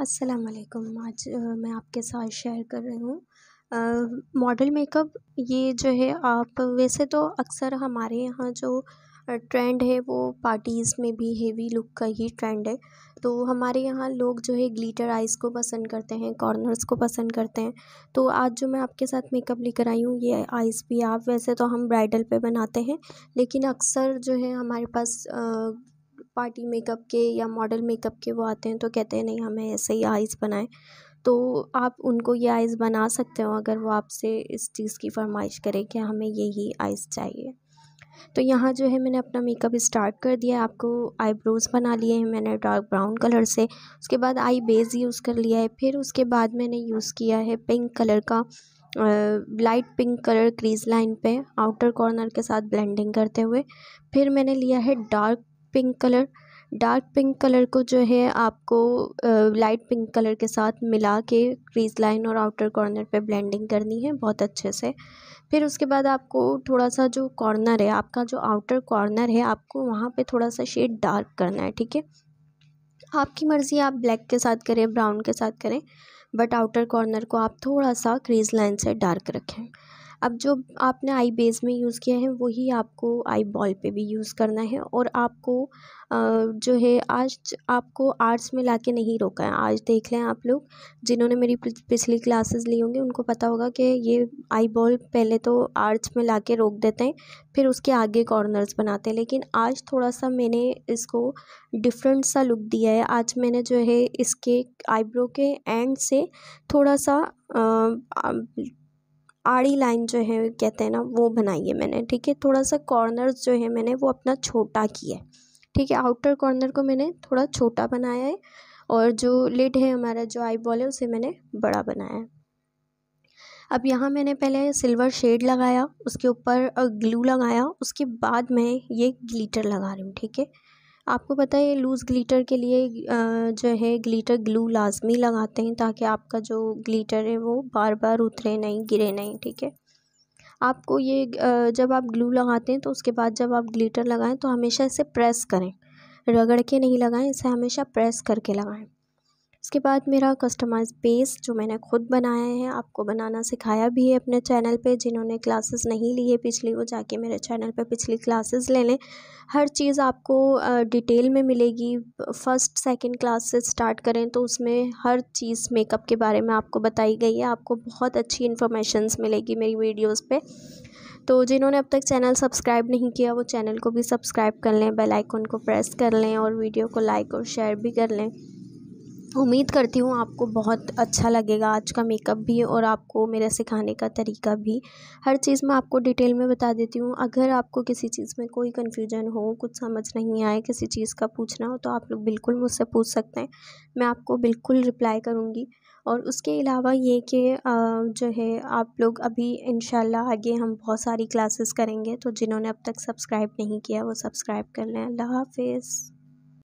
अस्सलाम वालेकुम आज मैं आपके साथ शेयर कर रही हूँ मॉडल मेकअप ये जो है आप वैसे तो अक्सर हमारे यहाँ जो ट्रेंड है वो पार्टीज़ में भी हेवी लुक का ही ट्रेंड है तो हमारे यहाँ लोग जो है ग्लिटर आइज़ को पसंद करते हैं कॉर्नर्स को पसंद करते हैं तो आज जो मैं आपके साथ मेकअप लेकर आई हूँ ये आइज़ भी आप वैसे तो हम ब्राइडल पे बनाते हैं लेकिन अक्सर जो है हमारे पास आ, पार्टी मेकअप के या मॉडल मेकअप के वो आते हैं तो कहते हैं नहीं हमें ऐसे ही आइज़ बनाएं तो आप उनको ये आइज़ बना सकते हो अगर वो आपसे इस चीज़ की फरमाइश करें कि हमें यही आइज़ चाहिए तो यहाँ जो है मैंने अपना मेकअप स्टार्ट कर दिया आपको आईब्रोज़ बना लिए हैं मैंने डार्क ब्राउन कलर से उसके बाद आई बेस यूज़ कर लिया है फिर उसके बाद मैंने यूज़ किया है पिंक कलर का light pink colour crease line पे आउटर कॉर्नर के साथ ब्लेंडिंग करते हुए फिर मैंने लिया है dark pink colour dark pink colour को जो है आपको लाइट पिंक कलर के साथ मिला के क्रीज लाइन और आउटर कॉर्नर पे ब्लेंडिंग करनी है बहुत अच्छे से फिर उसके बाद आपको थोड़ा सा जो कॉर्नर है आपका जो आउटर कॉर्नर है आपको वहाँ पे थोड़ा सा शेड डार्क करना है ठीक है आपकी मर्ज़ी आप ब्लैक के साथ करें ब्राउन के साथ करें बट आउटर कॉर्नर को आप थोड़ा सा क्रीज लाइन से डार्क रखें अब जो आपने आई बेस में यूज़ किया है वही आपको आई बॉल पे भी यूज़ करना है और आपको जो है आज आपको आर्ट्स में के नहीं रोका है आज देख लें आप लोग जिन्होंने मेरी पिछली क्लासेस ली होंगी उनको पता होगा कि ये आई बॉल पहले तो आर्ट्स में के रोक देते हैं फिर उसके आगे कॉर्नर्स बनाते हैं लेकिन आज थोड़ा सा मैंने इसको डिफरेंट सा लुक दिया है आज मैंने जो है इसके आईब्रो के एंड से थोड़ा सा आ, आ, आड़ी लाइन जो है कहते हैं ना वो बनाई है मैंने ठीक है थोड़ा सा कॉर्नर जो है मैंने वो अपना छोटा किया है ठीक है आउटर कॉर्नर को मैंने थोड़ा छोटा बनाया है और जो लिड है हमारा जो आई बॉल है उसे मैंने बड़ा बनाया है अब यहाँ मैंने पहले सिल्वर शेड लगाया उसके ऊपर ग्लू लगाया उसके बाद मैं ये ग्लीटर लगा रही हूँ ठीक है आपको पता है लूज़ ग्लीटर के लिए जो है ग्लीटर ग्लू लाज़मी लगाते हैं ताकि आपका जो ग्लीटर है वो बार बार उतरे नहीं गिरे नहीं ठीक है आपको ये जब आप ग्लू लगाते हैं तो उसके बाद जब आप ग्लीटर लगाएं तो हमेशा इसे प्रेस करें रगड़ के नहीं लगाएं इसे हमेशा प्रेस करके लगाएं इसके बाद मेरा कस्टमाइज़ बेस जो मैंने खुद बनाया है आपको बनाना सिखाया भी है अपने चैनल पे जिन्होंने क्लासेस नहीं ली है पिछली वो जाके मेरे चैनल पे पिछली क्लासेस ले लें हर चीज़ आपको डिटेल में मिलेगी फ़र्स्ट सेकंड क्लास से स्टार्ट करें तो उसमें हर चीज़ मेकअप के बारे में आपको बताई गई है आपको बहुत अच्छी इन्फॉर्मेशन मिलेगी मेरी वीडियोज़ पर तो जिन्होंने अब तक चैनल सब्सक्राइब नहीं किया वो चैनल को भी सब्सक्राइब कर लें बेल आइकन को प्रेस कर लें और वीडियो को लाइक और शेयर भी कर लें उम्मीद करती हूँ आपको बहुत अच्छा लगेगा आज का मेकअप भी और आपको मेरा सिखाने का तरीका भी हर चीज़ मैं आपको डिटेल में बता देती हूँ अगर आपको किसी चीज़ में कोई कन्फ्यूजन हो कुछ समझ नहीं आए किसी चीज़ का पूछना हो तो आप लोग बिल्कुल मुझसे पूछ सकते हैं मैं आपको बिल्कुल रिप्लाई करूँगी और उसके अलावा ये कि जो है आप लोग अभी इन आगे हम बहुत सारी क्लासेस करेंगे तो जिन्होंने अब तक सब्सक्राइब नहीं किया वो सब्सक्राइब कर लें अल्लाह हाफिज़